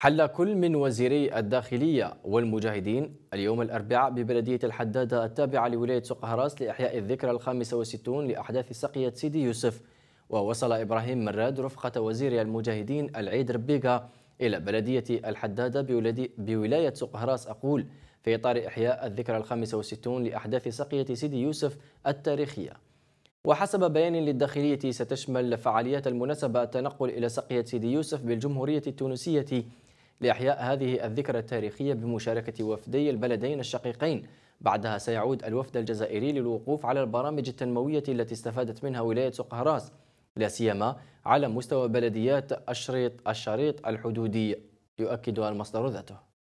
حل كل من وزيري الداخلية والمجاهدين اليوم الأربعاء ببلدية الحدادة التابعة لولاية سقهراس لإحياء الذكرى الخامسة وستون لأحداث سقية سيدي يوسف ووصل إبراهيم مراد رفقة وزير المجاهدين العيد ربيقة إلى بلدية الحدادة بولاية سقهراس أقول في إطار إحياء الذكرى الخامسة وستون لأحداث سقية سيدي يوسف التاريخية وحسب بيان للداخلية ستشمل فعاليات المناسبة التنقل إلى سقية سيدي يوسف بالجمهورية التونسية لإحياء هذه الذكرى التاريخية بمشاركة وفدي البلدين الشقيقين بعدها سيعود الوفد الجزائري للوقوف على البرامج التنموية التي استفادت منها ولاية سقهراس لا سيما على مستوى بلديات الشريط الشريط الحدودي يؤكد المصدر ذاته